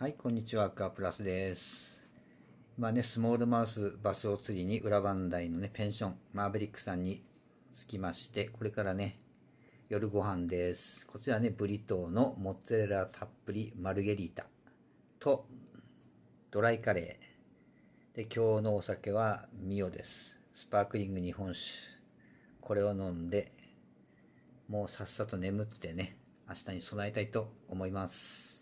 はい、こんにちは、アクアプラスです。今ね、スモールマウスバスを釣りに裏磐梯のね、ペンション、マーベリックさんに着きまして、これからね、夜ご飯です。こちらね、ブリトーのモッツァレラたっぷりマルゲリータとドライカレー。で、今日のお酒はミオです。スパークリング日本酒。これを飲んで、もうさっさと眠ってね、明日に備えたいと思います。